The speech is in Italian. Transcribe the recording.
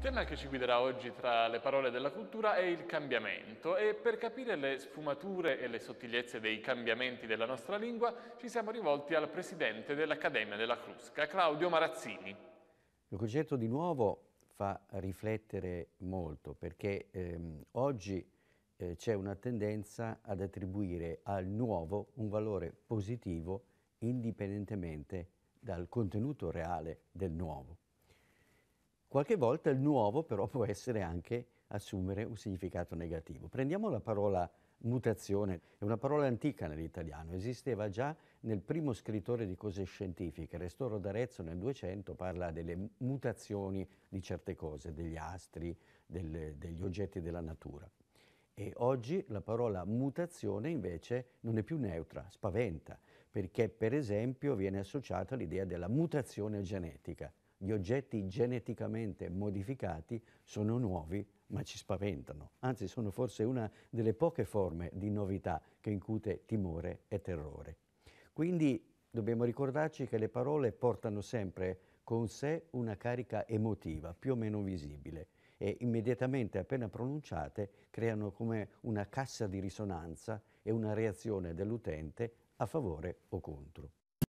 tema che ci guiderà oggi tra le parole della cultura è il cambiamento e per capire le sfumature e le sottigliezze dei cambiamenti della nostra lingua ci siamo rivolti al presidente dell'Accademia della Crusca, Claudio Marazzini. Il concetto di nuovo fa riflettere molto perché ehm, oggi eh, c'è una tendenza ad attribuire al nuovo un valore positivo indipendentemente dal contenuto reale del nuovo. Qualche volta il nuovo però può essere anche assumere un significato negativo. Prendiamo la parola mutazione, è una parola antica nell'italiano, esisteva già nel primo scrittore di cose scientifiche, Restoro d'Arezzo nel 200 parla delle mutazioni di certe cose, degli astri, del, degli oggetti della natura. E oggi la parola mutazione invece non è più neutra, spaventa, perché per esempio viene associata all'idea della mutazione genetica gli oggetti geneticamente modificati sono nuovi ma ci spaventano, anzi sono forse una delle poche forme di novità che incute timore e terrore. Quindi dobbiamo ricordarci che le parole portano sempre con sé una carica emotiva più o meno visibile e immediatamente appena pronunciate creano come una cassa di risonanza e una reazione dell'utente a favore o contro.